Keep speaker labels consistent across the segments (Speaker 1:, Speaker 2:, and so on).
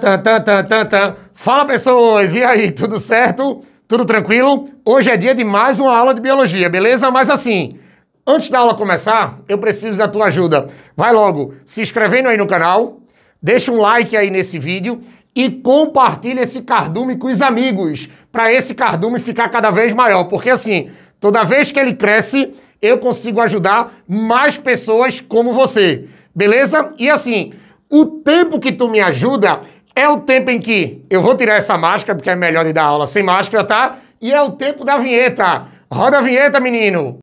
Speaker 1: Tá, tá, tá, tá, tá, Fala pessoas, e aí, tudo certo? Tudo tranquilo? Hoje é dia de mais uma aula de biologia, beleza? Mas assim, antes da aula começar, eu preciso da tua ajuda. Vai logo se inscrevendo aí no canal, deixa um like aí nesse vídeo e compartilha esse cardume com os amigos, para esse cardume ficar cada vez maior, porque assim, toda vez que ele cresce, eu consigo ajudar mais pessoas como você, beleza? E assim, o tempo que tu me ajuda é o tempo em que eu vou tirar essa máscara, porque é melhor de dar aula sem máscara, tá? E é o tempo da vinheta. Roda a vinheta, menino!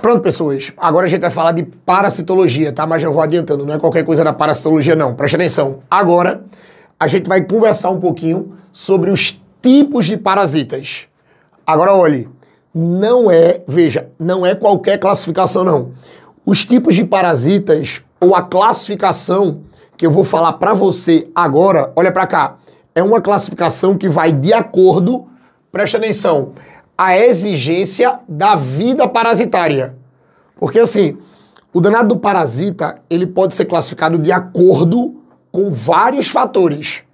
Speaker 1: Pronto, pessoas. Agora a gente vai falar de parasitologia, tá? Mas eu vou adiantando, não é qualquer coisa da parasitologia, não. Preste atenção. Agora a gente vai conversar um pouquinho sobre os tipos de parasitas. Agora olhe, não é, veja, não é qualquer classificação não. Os tipos de parasitas ou a classificação que eu vou falar para você agora, olha para cá, é uma classificação que vai de acordo, presta atenção, a exigência da vida parasitária. Porque assim, o danado do parasita, ele pode ser classificado de acordo com vários fatores.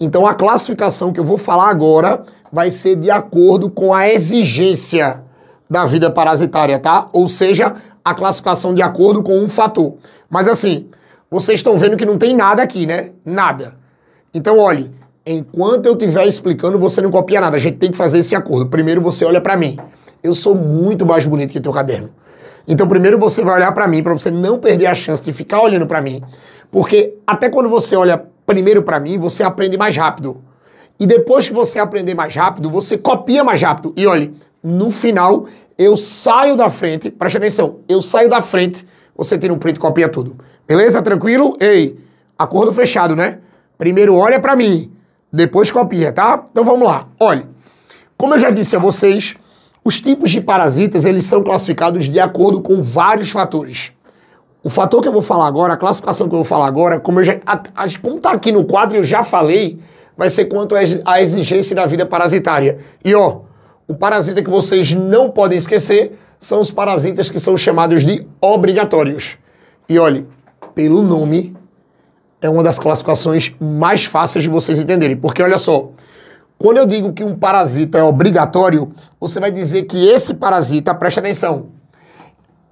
Speaker 1: Então a classificação que eu vou falar agora vai ser de acordo com a exigência da vida parasitária, tá? Ou seja, a classificação de acordo com um fator. Mas assim, vocês estão vendo que não tem nada aqui, né? Nada. Então, olhe, enquanto eu estiver explicando, você não copia nada. A gente tem que fazer esse acordo. Primeiro você olha para mim. Eu sou muito mais bonito que teu caderno. Então, primeiro você vai olhar para mim para você não perder a chance de ficar olhando para mim. Porque até quando você olha primeiro para mim, você aprende mais rápido. E depois que você aprender mais rápido, você copia mais rápido. E olhe, no final, eu saio da frente, preste atenção, eu saio da frente, você tira um print e copia tudo. Beleza? Tranquilo? Ei, acordo fechado, né? Primeiro olha para mim, depois copia, tá? Então vamos lá. Olhe, como eu já disse a vocês, os tipos de parasitas, eles são classificados de acordo com vários fatores. O fator que eu vou falar agora, a classificação que eu vou falar agora, como já, a, a, como tá aqui no quadro eu já falei, vai ser quanto é a exigência da vida parasitária. E ó, o parasita que vocês não podem esquecer são os parasitas que são chamados de obrigatórios. E olhe, pelo nome, é uma das classificações mais fáceis de vocês entenderem. Porque olha só, quando eu digo que um parasita é obrigatório, você vai dizer que esse parasita, presta atenção,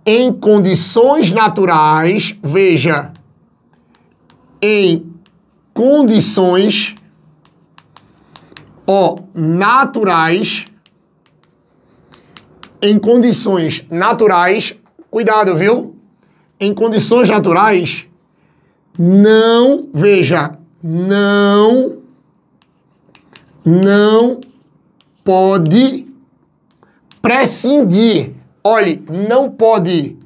Speaker 1: em condições naturais, veja, em condições ó, naturais, em condições naturais, cuidado, viu? Em condições naturais, não, veja, não, não pode prescindir Olhe, não pode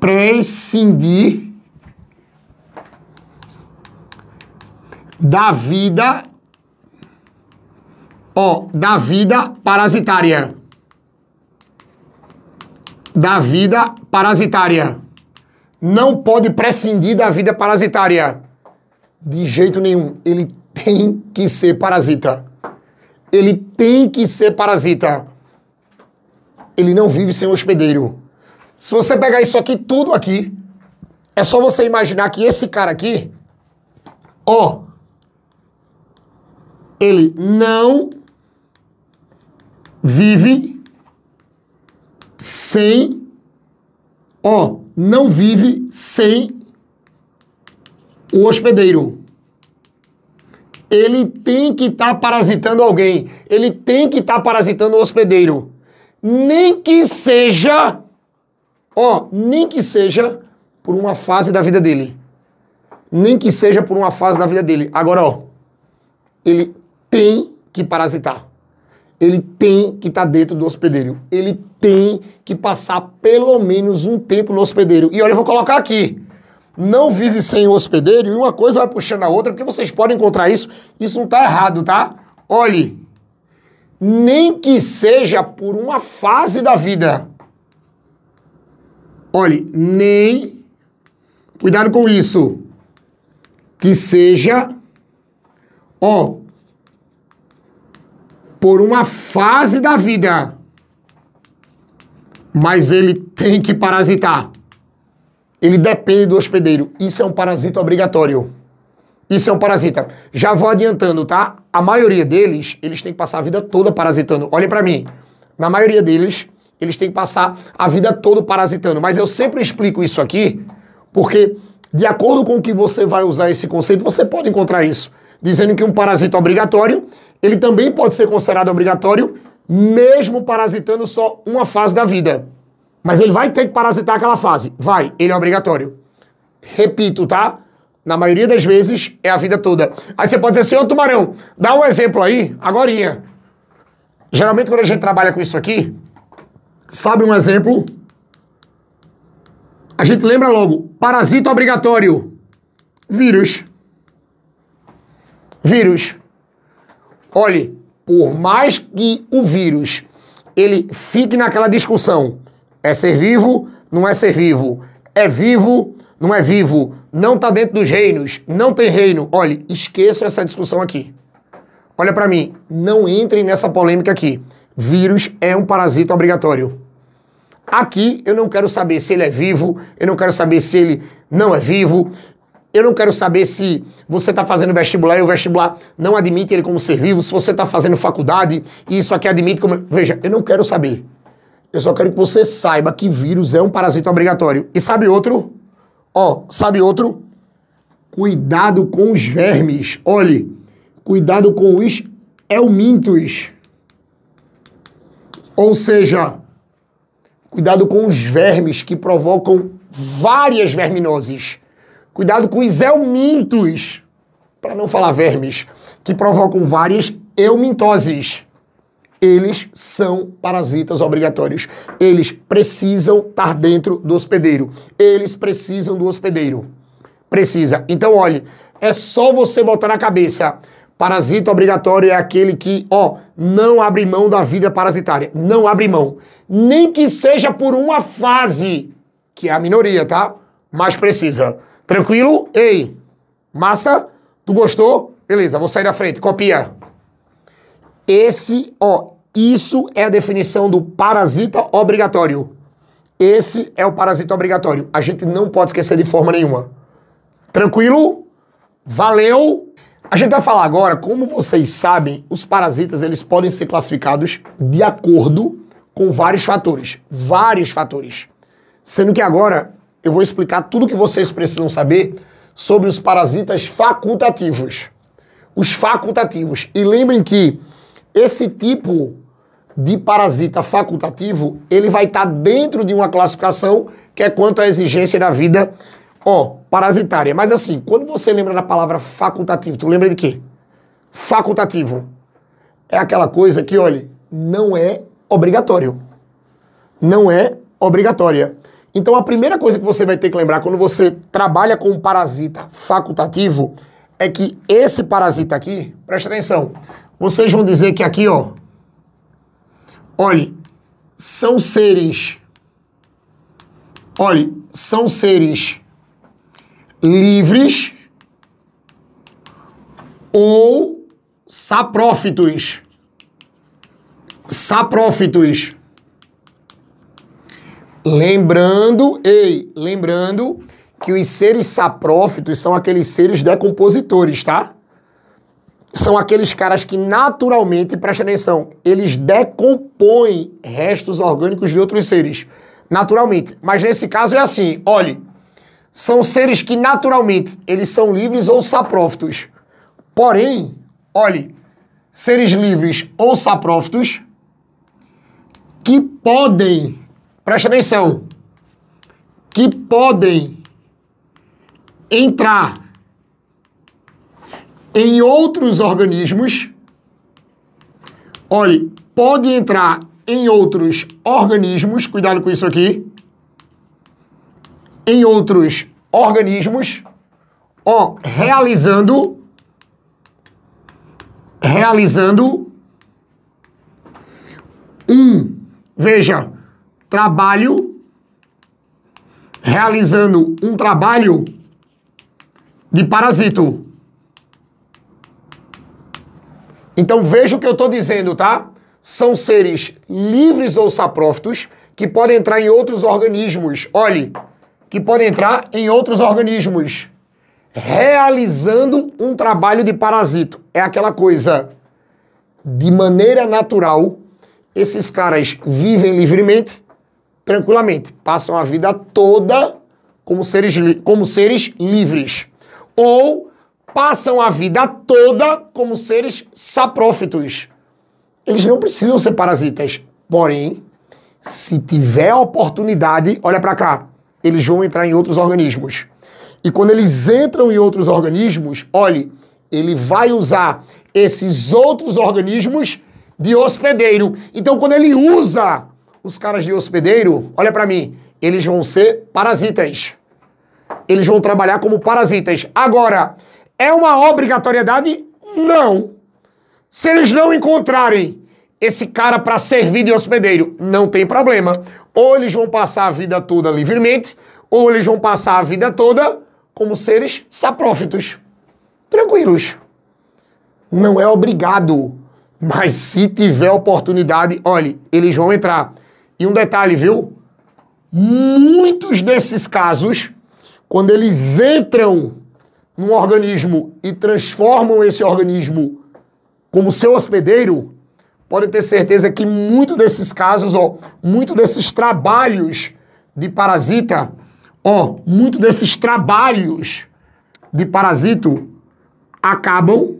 Speaker 1: prescindir da vida, ó, da vida parasitária. Da vida parasitária. Não pode prescindir da vida parasitária. De jeito nenhum. Ele tem que ser parasita. Ele tem que ser parasita ele não vive sem hospedeiro. Se você pegar isso aqui, tudo aqui, é só você imaginar que esse cara aqui, ó, ele não vive sem, ó, não vive sem o hospedeiro. Ele tem que estar tá parasitando alguém. Ele tem que estar tá parasitando o hospedeiro nem que seja, ó, nem que seja por uma fase da vida dele. Nem que seja por uma fase da vida dele. Agora, ó, ele tem que parasitar. Ele tem que estar tá dentro do hospedeiro. Ele tem que passar pelo menos um tempo no hospedeiro. E olha, eu vou colocar aqui. Não vive sem o hospedeiro e uma coisa vai puxando a outra, porque vocês podem encontrar isso. Isso não está errado, tá? Olhe, nem que seja por uma fase da vida. Olhe, nem. Cuidado com isso. Que seja. Ó. Por uma fase da vida. Mas ele tem que parasitar. Ele depende do hospedeiro. Isso é um parasito obrigatório. Isso é um parasita. Já vou adiantando, tá? A maioria deles, eles têm que passar a vida toda parasitando. Olha para mim. Na maioria deles, eles têm que passar a vida toda parasitando. Mas eu sempre explico isso aqui, porque de acordo com o que você vai usar esse conceito, você pode encontrar isso. Dizendo que um parasita obrigatório, ele também pode ser considerado obrigatório, mesmo parasitando só uma fase da vida. Mas ele vai ter que parasitar aquela fase. Vai, ele é obrigatório. Repito, tá? Na maioria das vezes, é a vida toda. Aí você pode dizer assim, ô tubarão, dá um exemplo aí, agorinha. Geralmente quando a gente trabalha com isso aqui, sabe um exemplo? A gente lembra logo, parasita obrigatório, vírus. Vírus. Olhe, por mais que o vírus ele fique naquela discussão, é ser vivo, não é ser vivo, é vivo, não é vivo, não está dentro dos reinos, não tem reino. Olhe, esqueçam essa discussão aqui. Olha para mim, não entrem nessa polêmica aqui. Vírus é um parasito obrigatório. Aqui eu não quero saber se ele é vivo, eu não quero saber se ele não é vivo, eu não quero saber se você está fazendo vestibular e o vestibular não admite ele como ser vivo, se você está fazendo faculdade e isso aqui admite como. Veja, eu não quero saber. Eu só quero que você saiba que vírus é um parasito obrigatório. E sabe outro? Ó, sabe outro? Cuidado com os vermes. Olhe, cuidado com os elmintos. Ou seja, cuidado com os vermes que provocam várias verminoses. Cuidado com os elmintos, para não falar vermes, que provocam várias eumitoses eles são parasitas obrigatórios. Eles precisam estar dentro do hospedeiro. Eles precisam do hospedeiro. Precisa. Então, olhe, é só você botar na cabeça. Parasita obrigatório é aquele que, ó, não abre mão da vida parasitária. Não abre mão. Nem que seja por uma fase, que é a minoria, tá? Mas precisa. Tranquilo? Ei, massa? Tu gostou? Beleza, vou sair da frente. Copia. Esse, ó, isso é a definição do parasita obrigatório. Esse é o parasita obrigatório. A gente não pode esquecer de forma nenhuma. Tranquilo? Valeu! A gente vai falar agora, como vocês sabem, os parasitas eles podem ser classificados de acordo com vários fatores, vários fatores. Sendo que agora eu vou explicar tudo o que vocês precisam saber sobre os parasitas facultativos. Os facultativos. E lembrem que esse tipo de parasita facultativo, ele vai estar tá dentro de uma classificação que é quanto à exigência da vida, ó, parasitária. Mas assim, quando você lembra da palavra facultativo, tu lembra de quê? Facultativo. É aquela coisa que, olha, não é obrigatório. Não é obrigatória. Então a primeira coisa que você vai ter que lembrar quando você trabalha com um parasita facultativo é que esse parasita aqui, presta atenção, vocês vão dizer que aqui, ó, olhe, são seres, olhe, são seres livres ou saprófitos. Saprófitos. Lembrando, ei, lembrando que os seres saprófitos são aqueles seres decompositores, tá? são aqueles caras que naturalmente, preste atenção, eles decompõem restos orgânicos de outros seres. Naturalmente. Mas nesse caso é assim, olhe, são seres que naturalmente eles são livres ou saprófitos. Porém, olhe, seres livres ou saprófitos que podem, preste atenção, que podem entrar em outros organismos, olhe, pode entrar em outros organismos, cuidado com isso aqui, em outros organismos, ó, realizando, realizando um, veja, trabalho, realizando um trabalho de parasito. Então veja o que eu estou dizendo, tá? São seres livres ou saprófitos que podem entrar em outros organismos. Olhe, que podem entrar em outros organismos, realizando um trabalho de parasito. É aquela coisa. De maneira natural, esses caras vivem livremente, tranquilamente, passam a vida toda como seres, como seres livres. Ou passam a vida toda como seres saprófitos. Eles não precisam ser parasitas. Porém, se tiver a oportunidade, olha para cá, eles vão entrar em outros organismos. E quando eles entram em outros organismos, olhe, ele vai usar esses outros organismos de hospedeiro. Então, quando ele usa os caras de hospedeiro, olha para mim, eles vão ser parasitas. Eles vão trabalhar como parasitas. Agora, é uma obrigatoriedade? Não. Se eles não encontrarem esse cara para servir de hospedeiro, não tem problema. Ou eles vão passar a vida toda livremente, ou eles vão passar a vida toda como seres saprófitos. Tranquilos. Não é obrigado. Mas se tiver oportunidade, olhe, eles vão entrar. E um detalhe, viu? Muitos desses casos, quando eles entram num organismo e transformam esse organismo como seu hospedeiro, pode ter certeza que muito desses casos, ó, muito desses trabalhos de parasita, ó, muito desses trabalhos de parasito acabam,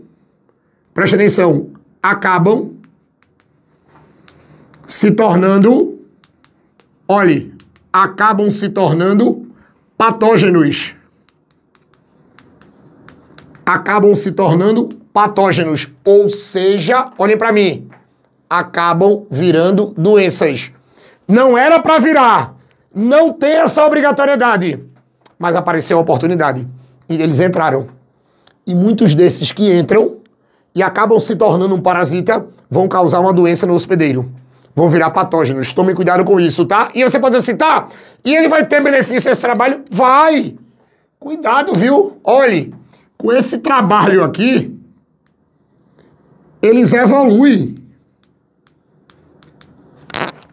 Speaker 1: preste atenção, acabam se tornando, olhe, acabam se tornando patógenos acabam se tornando patógenos, ou seja, olhem para mim, acabam virando doenças. Não era para virar, não tem essa obrigatoriedade, mas apareceu a oportunidade e eles entraram. E muitos desses que entram e acabam se tornando um parasita vão causar uma doença no hospedeiro. Vão virar patógenos. Tomem cuidado com isso, tá? E você pode dizer assim, tá? E ele vai ter benefício esse trabalho? Vai! Cuidado, viu? Olhe, com esse trabalho aqui, eles evoluem.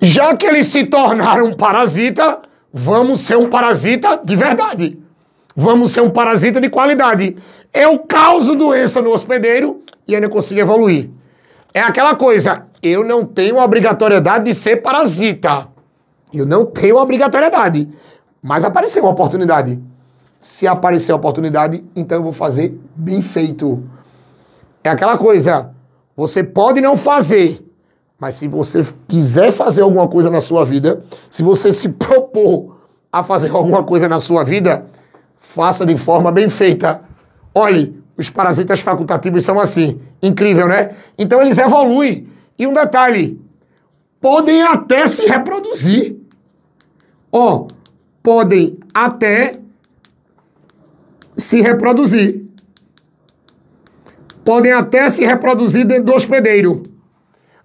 Speaker 1: Já que eles se tornaram parasita, vamos ser um parasita de verdade. Vamos ser um parasita de qualidade. Eu é causo doença no hospedeiro e ainda consigo evoluir. É aquela coisa, eu não tenho obrigatoriedade de ser parasita. Eu não tenho obrigatoriedade. Mas apareceu uma oportunidade se aparecer a oportunidade, então eu vou fazer bem feito. É aquela coisa, você pode não fazer, mas se você quiser fazer alguma coisa na sua vida, se você se propor a fazer alguma coisa na sua vida, faça de forma bem feita. Olhe, os parasitas facultativos são assim. Incrível, né? Então eles evoluem. E um detalhe: podem até se reproduzir. Ó, oh, podem até se reproduzir. Podem até se reproduzir dentro do hospedeiro.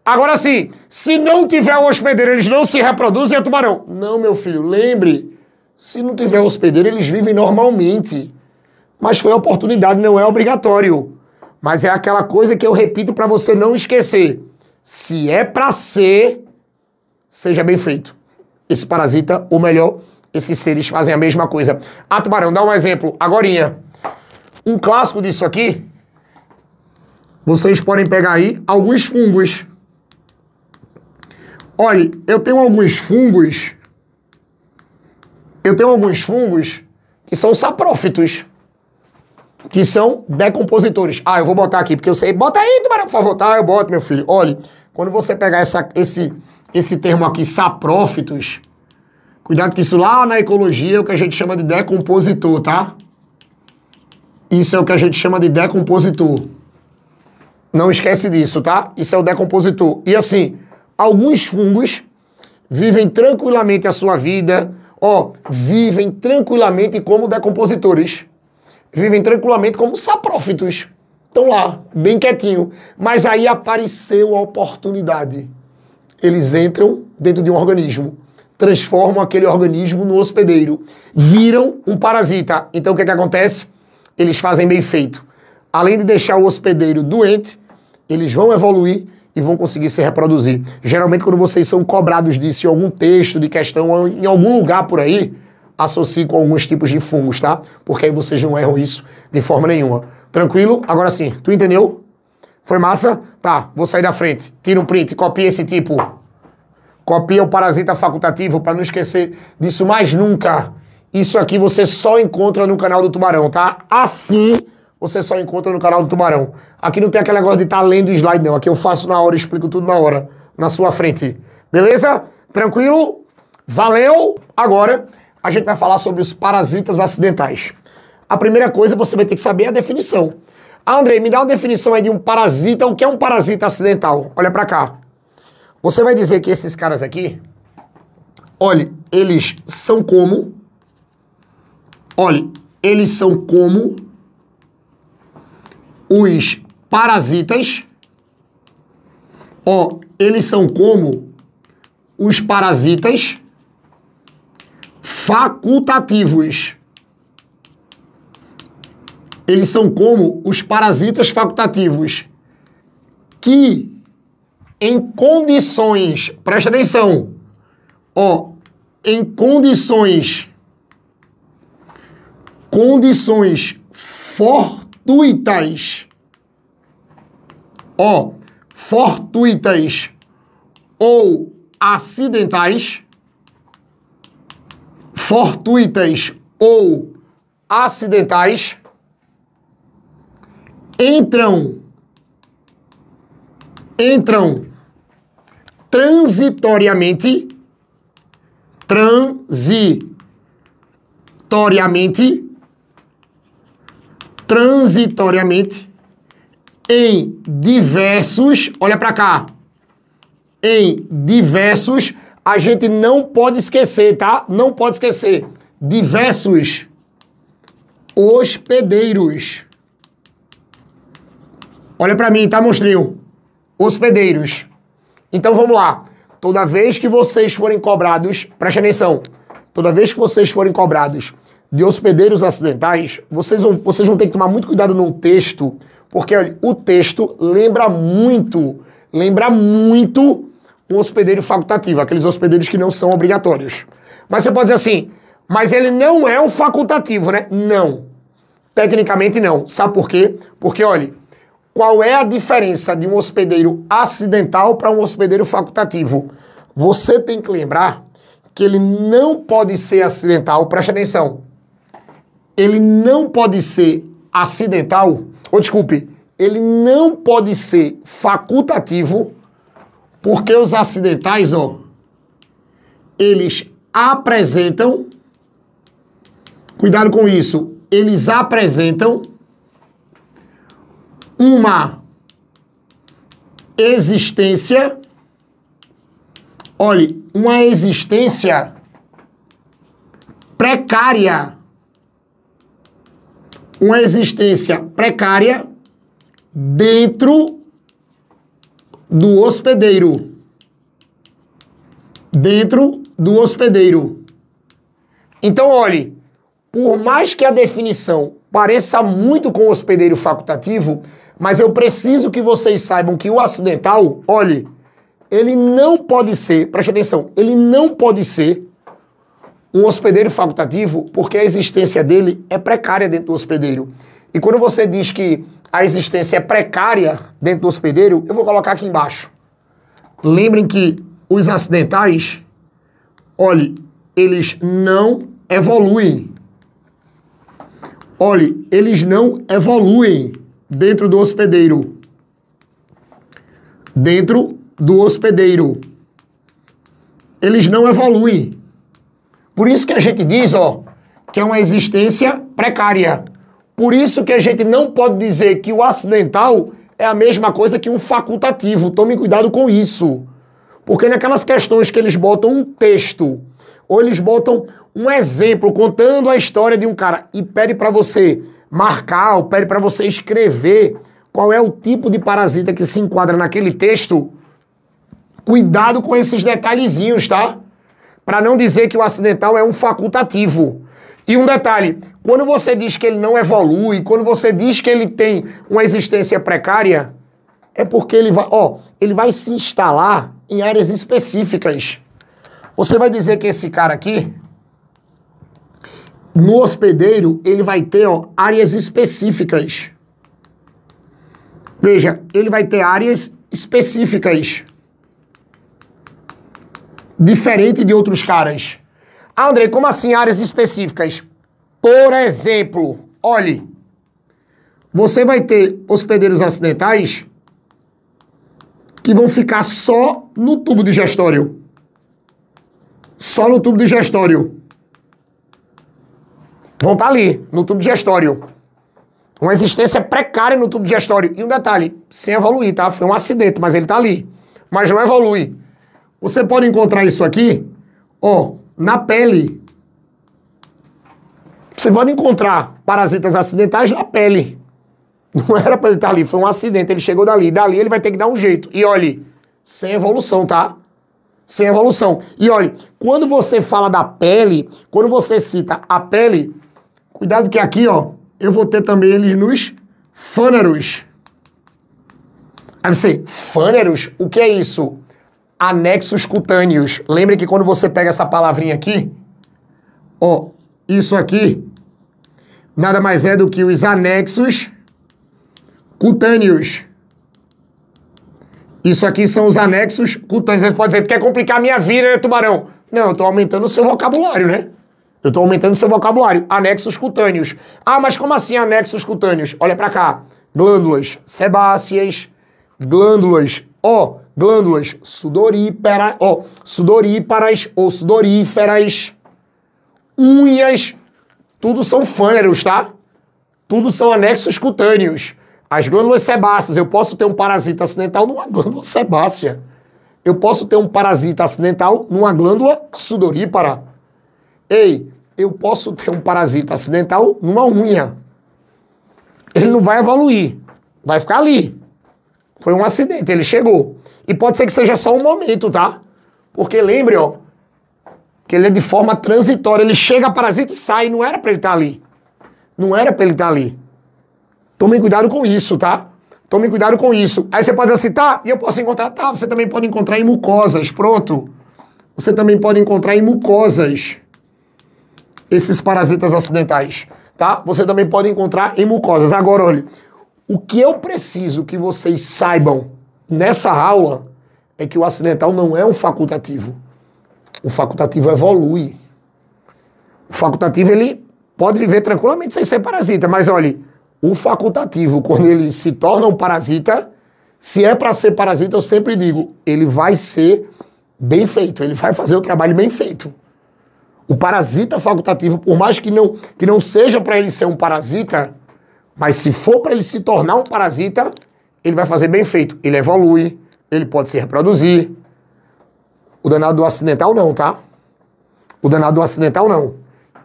Speaker 1: Agora sim, se não tiver um hospedeiro, eles não se reproduzem, é tubarão. Não, meu filho, lembre, se não tiver um hospedeiro, eles vivem normalmente. Mas foi oportunidade, não é obrigatório. Mas é aquela coisa que eu repito para você não esquecer. Se é para ser, seja bem feito. Esse parasita, o melhor esses seres fazem a mesma coisa. Ah, Tubarão, dá um exemplo. Agorinha. Um clássico disso aqui. Vocês podem pegar aí alguns fungos. Olha, eu tenho alguns fungos. Eu tenho alguns fungos que são saprófitos. Que são decompositores. Ah, eu vou botar aqui, porque eu sei. Bota aí, Tubarão, por favor. Tá, eu boto, meu filho. Olha, quando você pegar essa, esse, esse termo aqui, saprófitos Cuidado que isso lá na ecologia é o que a gente chama de decompositor, tá? Isso é o que a gente chama de decompositor. Não esquece disso, tá? Isso é o decompositor. E assim, alguns fungos vivem tranquilamente a sua vida, ó, vivem tranquilamente como decompositores. Vivem tranquilamente como saprófitos. Estão lá, bem quietinho. Mas aí apareceu a oportunidade. Eles entram dentro de um organismo transformam aquele organismo no hospedeiro. Viram um parasita. Então o que, é que acontece? Eles fazem bem feito. Além de deixar o hospedeiro doente, eles vão evoluir e vão conseguir se reproduzir. Geralmente, quando vocês são cobrados disso em algum texto de questão, em algum lugar por aí, associe com alguns tipos de fungos, tá? Porque aí vocês não erram isso de forma nenhuma. Tranquilo? Agora sim, tu entendeu? Foi massa? Tá, vou sair da frente. Tira um print, copia esse tipo. Copia o parasita facultativo para não esquecer disso mais nunca. Isso aqui você só encontra no canal do Tubarão, tá? Assim você só encontra no canal do Tubarão. Aqui não tem aquele negócio de estar tá lendo slide, não. Aqui eu faço na hora, explico tudo na hora, na sua frente. Beleza? Tranquilo? Valeu! Agora a gente vai falar sobre os parasitas acidentais. A primeira coisa você vai ter que saber é a definição. Ah, Andrei, me dá uma definição aí de um parasita. O que é um parasita acidental? Olha para cá. Você vai dizer que esses caras aqui, olhe, eles são como, olhe, eles são como os parasitas, ó, eles são como os parasitas facultativos. Eles são como os parasitas facultativos que em condições, presta atenção, ó, em condições, condições fortuitas, ó, fortuitas ou acidentais, fortuitas ou acidentais, entram entram transitoriamente, transitoriamente, transitoriamente, em diversos, olha para cá, em diversos, a gente não pode esquecer, tá? Não pode esquecer, diversos hospedeiros. Olha para mim, tá, monstrinho? hospedeiros. Então vamos lá. Toda vez que vocês forem cobrados, preste atenção, toda vez que vocês forem cobrados de hospedeiros acidentais, vocês vão, vocês vão ter que tomar muito cuidado no texto, porque olha, o texto lembra muito, lembra muito o um hospedeiro facultativo, aqueles hospedeiros que não são obrigatórios. Mas você pode dizer assim, mas ele não é um facultativo, né? Não. Tecnicamente não. Sabe por quê? Porque, olha, qual é a diferença de um hospedeiro acidental para um hospedeiro facultativo? Você tem que lembrar que ele não pode ser acidental, preste atenção. Ele não pode ser acidental, ou desculpe, ele não pode ser facultativo, porque os acidentais, ó, eles apresentam, cuidado com isso, eles apresentam uma existência, olhe, uma existência precária. Uma existência precária dentro do hospedeiro. Dentro do hospedeiro. Então, olhe, por mais que a definição pareça muito com o hospedeiro facultativo, mas eu preciso que vocês saibam que o acidental, olhe, ele não pode ser, preste atenção, ele não pode ser um hospedeiro facultativo porque a existência dele é precária dentro do hospedeiro. E quando você diz que a existência é precária dentro do hospedeiro, eu vou colocar aqui embaixo. Lembrem que os acidentais, olhe, eles não evoluem. Olhe, eles não evoluem. Dentro do hospedeiro. Dentro do hospedeiro. Eles não evoluem. Por isso que a gente diz, ó, que é uma existência precária. Por isso que a gente não pode dizer que o acidental é a mesma coisa que um facultativo. Tome cuidado com isso. Porque naquelas questões que eles botam um texto, ou eles botam um exemplo contando a história de um cara e pede para você marcar, ou pede para você escrever qual é o tipo de parasita que se enquadra naquele texto, cuidado com esses detalhezinhos, tá? Para não dizer que o acidental é um facultativo. E um detalhe, quando você diz que ele não evolui, quando você diz que ele tem uma existência precária, é porque ele vai, ó, ele vai se instalar em áreas específicas. Você vai dizer que esse cara aqui, no hospedeiro, ele vai ter ó, áreas específicas. Veja, ele vai ter áreas específicas. Diferente de outros caras. Ah, André, como assim áreas específicas? Por exemplo, olhe, você vai ter hospedeiros acidentais que vão ficar só no tubo digestório. Só no tubo digestório vão estar tá ali, no tubo digestório. Uma existência precária no tubo digestório. E um detalhe, sem evoluir, tá? Foi um acidente, mas ele está ali. Mas não evolui. Você pode encontrar isso aqui, ó, na pele. Você pode encontrar parasitas acidentais na pele. Não era para ele estar tá ali, foi um acidente, ele chegou dali. Dali ele vai ter que dar um jeito. E olhe, sem evolução, tá? Sem evolução. E olhe, quando você fala da pele, quando você cita a pele, Cuidado que aqui, ó, eu vou ter também eles nos fâneros. Aí você, fâneros? O que é isso? Anexos cutâneos. Lembre que quando você pega essa palavrinha aqui, ó, isso aqui nada mais é do que os anexos cutâneos. Isso aqui são os anexos cutâneos. Você pode dizer, tu quer complicar a minha vida, né, tubarão? Não, eu tô aumentando o seu vocabulário, né? Eu estou aumentando seu vocabulário. Anexos cutâneos. Ah, mas como assim anexos cutâneos? Olha para cá. Glândulas sebáceas, glândulas, ó, glândulas sudoríparas. ó, sudoríparas ou sudoríferas, unhas, tudo são fâneros, tá? Tudo são anexos cutâneos. As glândulas sebáceas, eu posso ter um parasita acidental numa glândula sebácea. Eu posso ter um parasita acidental numa glândula sudorípara. Ei, eu posso ter um parasita acidental numa unha. Ele não vai evoluir, vai ficar ali. Foi um acidente, ele chegou. E pode ser que seja só um momento, tá? Porque lembre, ó, que ele é de forma transitória. Ele chega parasita e sai. Não era para ele estar tá ali. Não era para ele estar tá ali. Tomem cuidado com isso, tá? Tomem cuidado com isso. Aí você pode assim, e eu posso encontrar, tá, você também pode encontrar em mucosas, pronto. Você também pode encontrar em mucosas esses parasitas acidentais, tá? Você também pode encontrar em mucosas. Agora, olha, o que eu preciso que vocês saibam nessa aula é que o acidental não é um facultativo. O facultativo evolui. O facultativo, ele pode viver tranquilamente sem ser parasita, mas olhe, o facultativo, quando ele se torna um parasita, se é para ser parasita, eu sempre digo, ele vai ser bem feito, ele vai fazer o trabalho bem feito. O parasita facultativo, por mais que não, que não seja para ele ser um parasita, mas se for para ele se tornar um parasita, ele vai fazer bem feito. Ele evolui, ele pode se reproduzir. O danado do acidental não, tá? O danado do acidental não.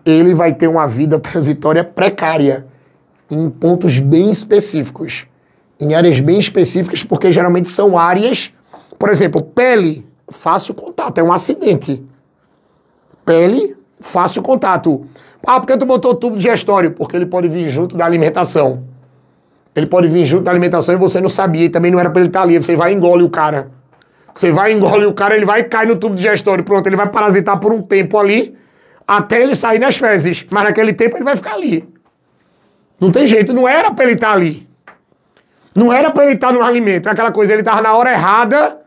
Speaker 1: Ele vai ter uma vida transitória precária em pontos bem específicos, em áreas bem específicas, porque geralmente são áreas, por exemplo, pele, fácil contato, é um acidente pele, fácil contato. Ah, porque tu botou tubo digestório? Porque ele pode vir junto da alimentação. Ele pode vir junto da alimentação e você não sabia, e também não era para ele estar tá ali. Você vai e engole o cara. Você vai e engole o cara, ele vai e cai no tubo digestório. Pronto, ele vai parasitar por um tempo ali, até ele sair nas fezes. Mas naquele tempo ele vai ficar ali. Não tem jeito, não era para ele estar tá ali. Não era para ele estar tá no alimento. É aquela coisa, ele tava na hora errada,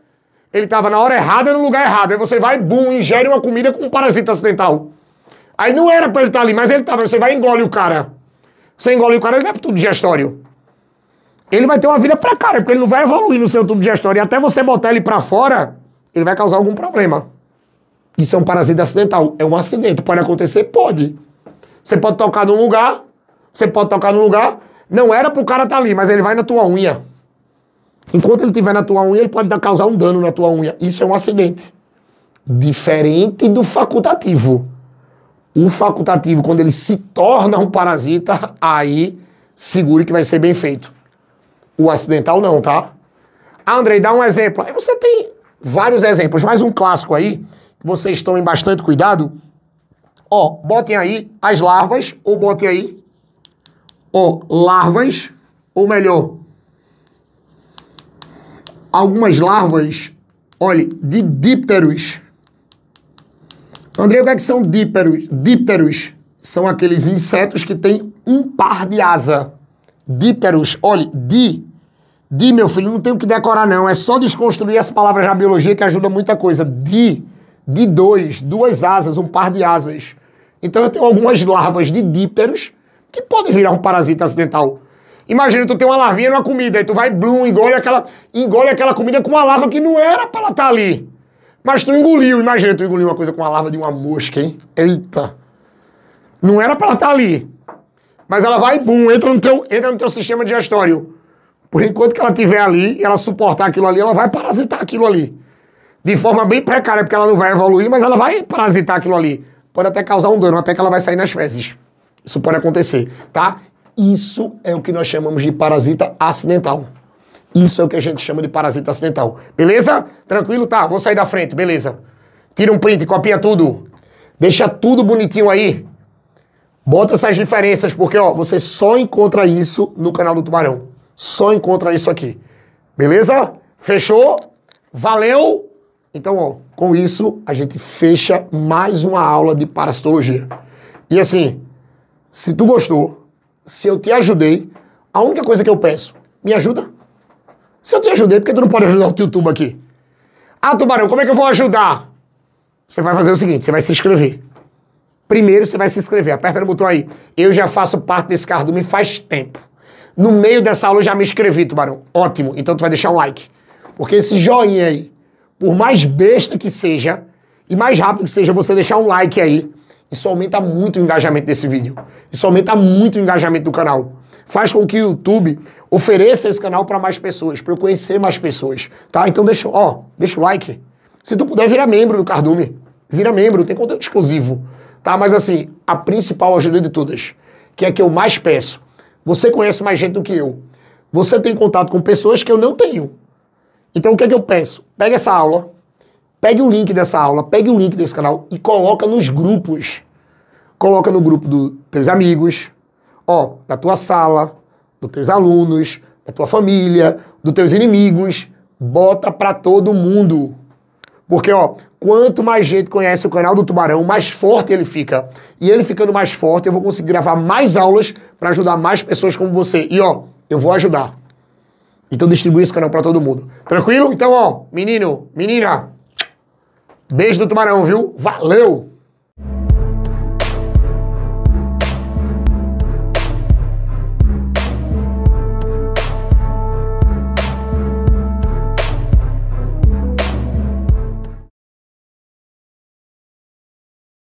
Speaker 1: ele estava na hora errada, no lugar errado. Aí você vai, bum, ingere uma comida com um parasita acidental. Aí não era para ele estar tá ali, mas ele estava. Você vai e engole o cara. Você engole o cara, ele vai pro tubo digestório. Ele vai ter uma vida pra cara, porque ele não vai evoluir no seu tubo digestório. E até você botar ele para fora, ele vai causar algum problema. Isso é um parasita acidental. É um acidente. Pode acontecer? Pode. Você pode tocar num lugar, você pode tocar num lugar. Não era pro cara estar tá ali, mas ele vai na tua unha. Enquanto ele estiver na tua unha, ele pode dar, causar um dano na tua unha. Isso é um acidente. Diferente do facultativo. O facultativo, quando ele se torna um parasita, aí segure que vai ser bem feito. O acidental não, tá? Andrei, dá um exemplo. Aí você tem vários exemplos, mais um clássico aí, que vocês tomem bastante cuidado. Ó, botem aí as larvas, ou botem aí, ó, larvas, ou melhor, algumas larvas, olhe, de dípteros. André, o que, é que são dípteros? Dípteros são aqueles insetos que têm um par de asa. Dípteros, olhe, di. Di, meu filho, não tem o que decorar, não. É só desconstruir as palavras da biologia que ajuda muita coisa. Di, de dois, duas asas, um par de asas. Então eu tenho algumas larvas de dípteros que podem virar um parasita acidental. Imagina, tu tem uma larvinha numa comida, aí tu vai, blum, engole aquela, engole aquela comida com uma larva que não era pra ela estar tá ali. Mas tu engoliu, imagina, tu engoliu uma coisa com uma larva de uma mosca, hein? Eita! Não era pra ela estar tá ali. Mas ela vai, bum, entra no, teu, entra no teu sistema digestório. Por enquanto que ela estiver ali, ela suportar aquilo ali, ela vai parasitar aquilo ali. De forma bem precária, porque ela não vai evoluir, mas ela vai parasitar aquilo ali. Pode até causar um dano, até que ela vai sair nas fezes. Isso pode acontecer, tá? Isso é o que nós chamamos de parasita acidental. Isso é o que a gente chama de parasita acidental. Beleza? Tranquilo? Tá, vou sair da frente, beleza. Tira um print, copia tudo. Deixa tudo bonitinho aí. Bota essas diferenças, porque ó, você só encontra isso no canal do Tubarão. Só encontra isso aqui. Beleza? Fechou? Valeu? Então, ó, com isso, a gente fecha mais uma aula de parasitologia. E assim, se tu gostou, se eu te ajudei, a única coisa que eu peço, me ajuda? Se eu te ajudei, porque tu não pode ajudar o teu tubo aqui? Ah, Tubarão, como é que eu vou ajudar? Você vai fazer o seguinte, você vai se inscrever. Primeiro você vai se inscrever, aperta no botão aí. Eu já faço parte desse cardume faz tempo. No meio dessa aula eu já me inscrevi, Tubarão. Ótimo, então tu vai deixar um like. Porque esse joinha aí, por mais besta que seja, e mais rápido que seja você deixar um like aí, isso aumenta muito o engajamento desse vídeo. Isso aumenta muito o engajamento do canal. Faz com que o YouTube ofereça esse canal para mais pessoas, para eu conhecer mais pessoas, tá? Então deixa, ó, deixa o like. Se tu puder virar membro do Cardume, vira membro, tem conteúdo exclusivo, tá? Mas assim, a principal ajuda de todas, que é a que eu mais peço. Você conhece mais gente do que eu. Você tem contato com pessoas que eu não tenho. Então o que é que eu peço? Pega essa aula, Pegue o link dessa aula, pegue o link desse canal e coloca nos grupos. Coloca no grupo dos teus amigos, ó, da tua sala, dos teus alunos, da tua família, dos teus inimigos. Bota para todo mundo. Porque, ó, quanto mais gente conhece o canal do Tubarão, mais forte ele fica. E ele ficando mais forte, eu vou conseguir gravar mais aulas para ajudar mais pessoas como você. E, ó, eu vou ajudar. Então distribui esse canal para todo mundo. Tranquilo? Então, ó, menino, menina, Beijo do Tubarão, viu? Valeu!